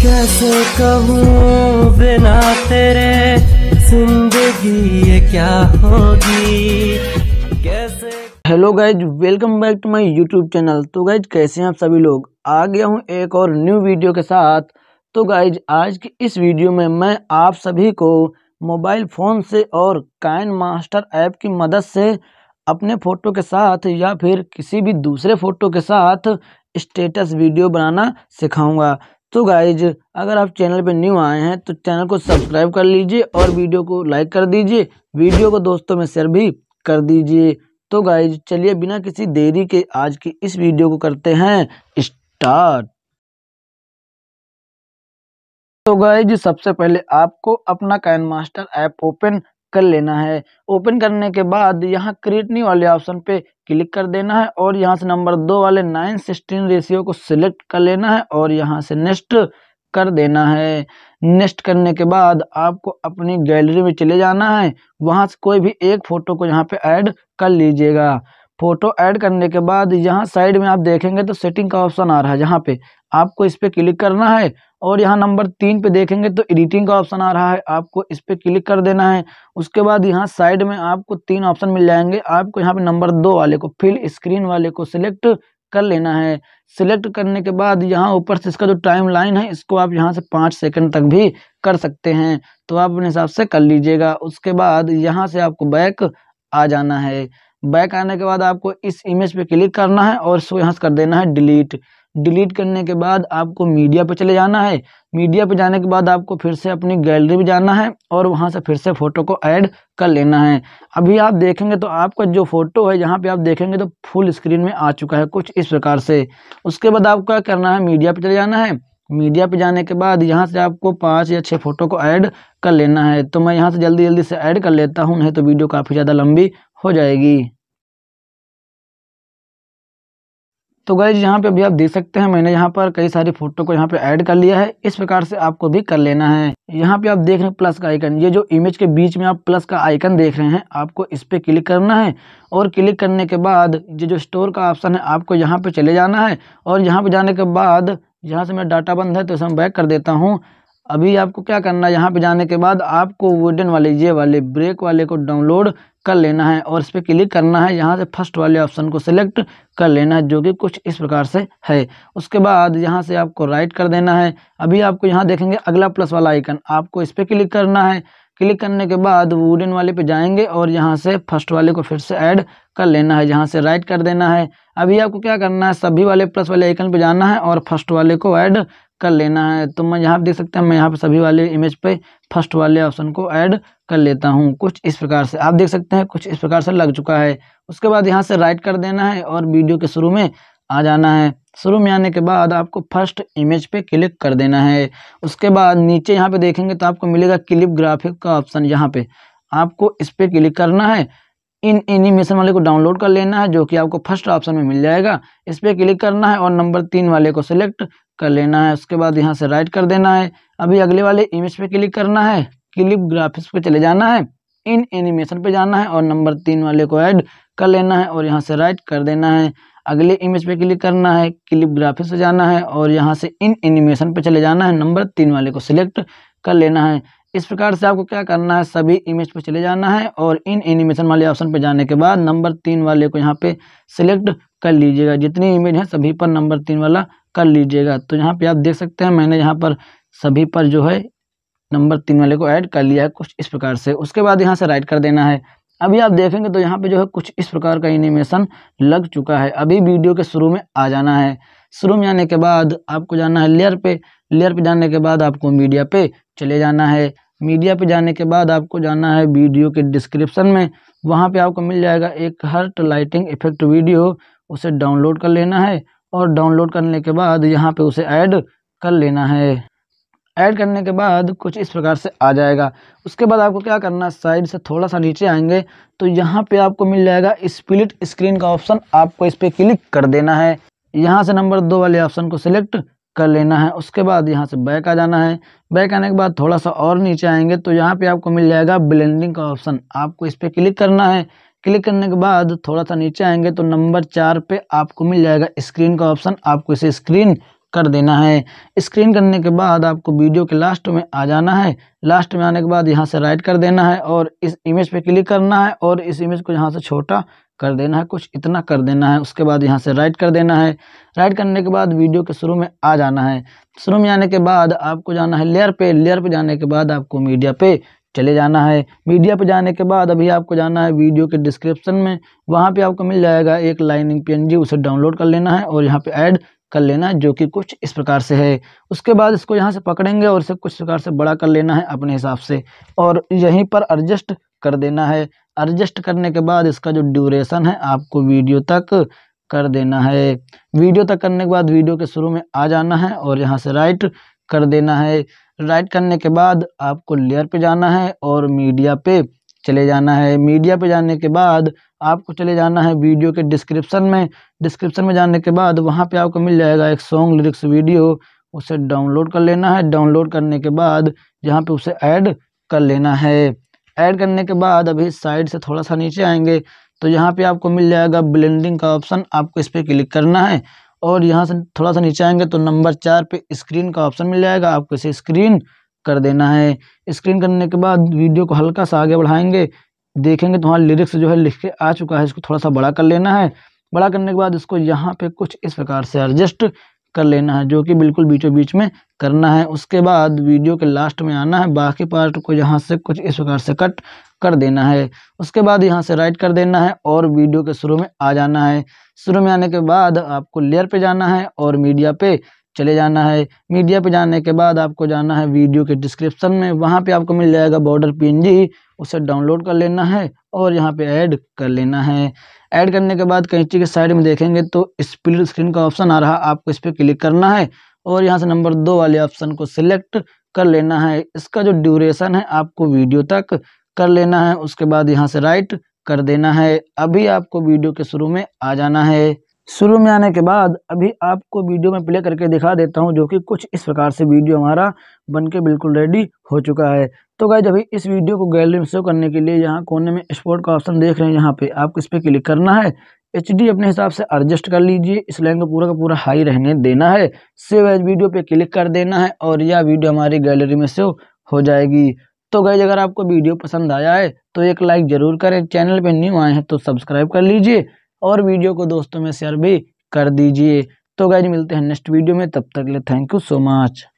कैसे कहूँ बिना तेरे जिंदगी ये क्या होगी hello guys welcome back to my YouTube channel तो गाइज कैसे हैं आप सभी लोग आ गया हूँ एक और न्यू वीडियो के साथ तो गाइज आज की इस वीडियो में मैं आप सभी को मोबाइल फ़ोन से और काइन मास्टर ऐप की मदद से अपने फ़ोटो के साथ या फिर किसी भी दूसरे फ़ोटो के साथ स्टेटस वीडियो बनाना सिखाऊंगा तो गाइज अगर आप चैनल पर न्यू आए हैं तो चैनल को सब्सक्राइब कर लीजिए और वीडियो को लाइक कर दीजिए वीडियो को दोस्तों में शेयर भी कर दीजिए तो गाइज चलिए बिना किसी देरी के आज की इस वीडियो को करते हैं स्टार्ट तो गाइज सबसे पहले आपको अपना कैन मास्टर ऐप ओपन कर लेना है ओपन करने के बाद यहाँ क्रिएटनी वाले ऑप्शन पे क्लिक कर देना है और यहाँ से नंबर दो वाले नाइन सिक्सटीन रेशियो को सिलेक्ट कर लेना है और यहाँ से नेक्स्ट कर देना है नेक्स्ट करने के बाद आपको अपनी गैलरी में चले जाना है वहाँ से कोई भी एक फ़ोटो को यहाँ पे ऐड कर लीजिएगा फ़ोटो ऐड करने के बाद यहाँ साइड में आप देखेंगे तो सेटिंग का ऑप्शन आ रहा है यहाँ पे आपको इस पर क्लिक करना है और यहाँ नंबर तीन पे देखेंगे तो एडिटिंग का ऑप्शन आ रहा है आपको इस पर क्लिक कर देना है उसके बाद यहाँ साइड में आपको तीन ऑप्शन मिल जाएंगे आपको यहाँ पे नंबर दो वाले को फिल स्क्रीन वाले को सिलेक्ट कर लेना है सिलेक्ट करने के बाद यहाँ ऊपर से इसका जो टाइम लाइन है इसको आप यहाँ से पाँच सेकंड तक भी कर सकते हैं तो आप अपने हिसाब से कर लीजिएगा उसके बाद यहाँ से आपको बैक आ जाना है बैक आने के बाद आपको इस इमेज पे क्लिक करना है और इसको यहाँ से कर देना है डिलीट डिलीट करने के बाद आपको मीडिया पे चले जाना है मीडिया पे जाने के बाद आपको फिर से अपनी गैलरी में जाना है और वहाँ से फिर से फ़ोटो को ऐड कर लेना है अभी आप देखेंगे तो आपका जो फ़ोटो है यहाँ पे आप देखेंगे तो फुल स्क्रीन में आ चुका है कुछ इस प्रकार से उसके बाद आपको क्या करना है मीडिया पर चले जाना है मीडिया पर जाने के बाद यहाँ से आपको पाँच या छः फ़ोटो को ऐड कर लेना है तो मैं यहाँ से जल्दी जल्दी से ऐड कर लेता हूँ नहीं तो वीडियो काफ़ी ज़्यादा लंबी हो जाएगी तो गाइज यहाँ पे अभी आप देख सकते हैं मैंने यहाँ पर कई सारी फोटो को यहाँ पे ऐड कर लिया है इस प्रकार से आपको भी कर लेना है यहाँ पे आप देख रहे हैं प्लस का आइकन ये जो इमेज के बीच में आप प्लस का आइकन देख रहे हैं आपको इस पर क्लिक करना है और क्लिक करने के बाद ये जो स्टोर का ऑप्शन है आपको यहाँ पर चले जाना है और यहाँ पर जाने के बाद यहाँ से मेरा डाटा बंद है तो इसे मैं बैक कर देता हूँ अभी आपको क्या करना है यहाँ पे जाने के बाद आपको वुडन वाले ये वाले ब्रेक वाले को डाउनलोड कर लेना है और इस पर क्लिक करना है यहाँ से फर्स्ट वाले ऑप्शन को सिलेक्ट कर लेना है जो कि कुछ इस प्रकार से है उसके बाद यहाँ से आपको राइट कर देना है अभी आपको यहाँ देखेंगे अगला प्लस वाला आइकन आपको इस पर क्लिक करना है क्लिक करने के बाद वुडन वाले पे जाएंगे और यहाँ से फर्स्ट वाले को फिर से ऐड कर लेना है यहाँ से राइट कर देना है अभी आपको क्या करना है सभी वाले प्लस वाले आइकन पे जाना है और फर्स्ट वाले को ऐड कर लेना है तो मैं यहाँ पर देख सकते हैं मैं यहाँ पर सभी वाले इमेज पे फर्स्ट वाले ऑप्शन को ऐड कर लेता हूँ कुछ इस प्रकार से आप देख सकते हैं कुछ इस प्रकार से लग चुका है उसके बाद यहाँ से राइट कर देना है और वीडियो के शुरू में आ जाना है शुरू में आने के बाद आपको फर्स्ट इमेज पे क्लिक कर देना है उसके बाद नीचे यहाँ पे देखेंगे तो आपको मिलेगा क्लिप ग्राफिक का ऑप्शन यहाँ पे आपको इस पर क्लिक करना है इन एनिमेशन वाले को डाउनलोड कर लेना है जो कि आपको फर्स्ट ऑप्शन में मिल जाएगा इस पर क्लिक करना है और नंबर तीन वाले को सिलेक्ट कर लेना है उसके बाद यहाँ से राइट कर देना है अभी अगले वाले इमेज पे क्लिक करना है क्लिप ग्राफिक्स पे चले जाना है इन एनिमेशन पे जाना है और नंबर तीन वाले को ऐड कर लेना है और यहाँ से राइट कर देना है अगले इमेज पे क्लिक करना है क्लिप ग्राफिक्स पे जाना है और यहाँ से इन एनिमेशन पे चले जाना है नंबर तीन वाले को सिलेक्ट कर लेना है इस प्रकार से आपको क्या करना है सभी इमेज पे चले जाना है और इन एनिमेशन वाले ऑप्शन पे जाने के बाद नंबर तीन वाले को यहाँ पे सिलेक्ट कर लीजिएगा जितनी इमेज है सभी पर नंबर तीन वाला कर लीजिएगा तो यहाँ पे आप देख सकते हैं मैंने यहाँ पर सभी पर जो है नंबर तीन वाले को ऐड कर लिया है कुछ इस प्रकार से उसके बाद यहाँ से राइट कर देना है अभी आप देखेंगे तो यहाँ पे जो है कुछ इस प्रकार का एनिमेशन लग चुका है अभी वीडियो के शुरू में आ जाना है शुरू में आने के बाद आपको जाना है लेयर पे लेयर पे जाने के बाद आपको मीडिया पे चले जाना है मीडिया पे जाने के बाद आपको जाना है वीडियो के डिस्क्रिप्शन में वहाँ पे आपको मिल जाएगा एक हर्ट लाइटिंग इफेक्ट वीडियो उसे डाउनलोड कर लेना है और डाउनलोड करने के बाद यहाँ पे उसे ऐड कर लेना है ऐड करने के बाद कुछ इस प्रकार से आ जाएगा उसके बाद आपको क्या करना है साइड से थोड़ा सा नीचे आएंगे तो यहाँ पे आपको मिल जाएगा स्प्लिट स्क्रीन का ऑप्शन आपको इस पर क्लिक कर देना है यहाँ से नंबर दो वाले ऑप्शन को सिलेक्ट कर लेना है उसके बाद यहाँ से बैक आ जाना है बैक आने के बाद थोड़ा सा और नीचे आएंगे तो यहाँ पे आपको मिल जाएगा ब्लेंडिंग का ऑप्शन आपको इस पर क्लिक करना है क्लिक करने के बाद थोड़ा सा नीचे आएंगे तो नंबर चार पे आपको मिल जाएगा स्क्रीन का ऑप्शन आपको इसे स्क्रीन कर देना है स्क्रीन करने के बाद आपको वीडियो के लास्ट में आ जाना है लास्ट में आने के बाद यहाँ से राइट कर देना है और इस इमेज पे क्लिक करना है और इस इमेज को यहाँ से छोटा कर देना है कुछ इतना कर देना है उसके बाद यहाँ से राइट कर देना है राइट करने के बाद वीडियो के शुरू में आ जाना है शुरू में आने के बाद आपको जाना है लेयर पे लेयर पे जाने के बाद आपको मीडिया पे चले जाना है मीडिया पे जाने के बाद अभी आपको जाना है वीडियो के डिस्क्रिप्शन में वहाँ पे आपको मिल जाएगा एक लाइनिंग पी उसे डाउनलोड कर लेना है और यहाँ पे ऐड कर लेना है जो कि कुछ इस प्रकार से है उसके बाद इसको यहाँ से पकड़ेंगे और इसे कुछ प्रकार से बड़ा कर लेना है अपने हिसाब से और यहीं पर एडजस्ट कर देना है एडजस्ट करने के बाद इसका जो ड्यूरेशन है आपको वीडियो तक कर देना है वीडियो तक करने के बाद वीडियो के शुरू में आ जाना है और यहाँ से राइट कर देना है राइट करने के बाद आपको लेयर पे जाना है और मीडिया पे चले जाना है मीडिया पे जाने के बाद आपको चले जाना है वीडियो के डिस्क्रिप्शन में डिस्क्रिप्शन में जाने के बाद वहाँ पे आपको मिल जाएगा एक सॉन्ग लिरिक्स वीडियो उसे डाउनलोड कर लेना है डाउनलोड करने के बाद यहाँ पे उसे ऐड कर लेना है ऐड करने के बाद अभी साइड से थोड़ा सा नीचे आएंगे तो यहाँ पे आपको मिल जाएगा ब्लेंडिंग का ऑप्शन आपको इस पर क्लिक करना है और यहाँ से थोड़ा सा नीचे आएंगे तो नंबर चार पे स्क्रीन का ऑप्शन मिल जाएगा आपको इसे स्क्रीन कर देना है स्क्रीन करने के बाद वीडियो को हल्का सा आगे बढ़ाएंगे देखेंगे तो वहाँ लिरिक्स जो है लिख के आ चुका है इसको थोड़ा सा बड़ा कर लेना है बड़ा करने के बाद इसको यहाँ पे कुछ इस प्रकार से एडजस्ट कर लेना है जो कि बिल्कुल बीचों बीच में करना है उसके बाद वीडियो के लास्ट में आना है बाकी पार्ट को यहाँ से कुछ इस प्रकार से कट कर देना है उसके बाद यहाँ से राइट कर देना है और वीडियो के शुरू में आ जाना है शुरू में आने के बाद आपको लेयर पे जाना है और मीडिया पे चले जाना है मीडिया पे जाने के बाद आपको जाना है वीडियो के डिस्क्रिप्शन में वहाँ पे आपको मिल जाएगा बॉर्डर पीएनजी उसे डाउनलोड कर लेना है और यहाँ पे ऐड कर लेना है ऐड करने के बाद कैंची के साइड में देखेंगे तो स्प्लिट स्क्रीन का ऑप्शन आ रहा आपको इस पर क्लिक करना है और यहाँ से नंबर दो वाले ऑप्शन को सिलेक्ट कर लेना है इसका जो ड्यूरेशन है आपको वीडियो तक कर लेना है उसके बाद यहाँ से राइट कर देना है अभी आपको वीडियो के शुरू में आ जाना है शुरू में आने के बाद अभी आपको वीडियो में प्ले करके दिखा देता हूं जो कि कुछ इस प्रकार से वीडियो हमारा बनके बिल्कुल रेडी हो चुका है तो गाइज अभी इस वीडियो को गैलरी में सेव करने के लिए यहाँ कोने में स्पोर्ट का ऑप्शन देख रहे हैं यहाँ पे आपको इस पर क्लिक करना है एच अपने हिसाब से एडजस्ट कर लीजिए इस लाइन को पूरा का पूरा हाई रहने देना है सेव एज वीडियो पर क्लिक कर देना है और यह वीडियो हमारी गैलरी में सेव हो जाएगी तो गैज अगर आपको वीडियो पसंद आया है तो एक लाइक ज़रूर करें चैनल पर न्यू आए हैं तो सब्सक्राइब कर लीजिए और वीडियो को दोस्तों में शेयर भी कर दीजिए तो गाइज मिलते हैं नेक्स्ट वीडियो में तब तक ले थैंक यू सो मच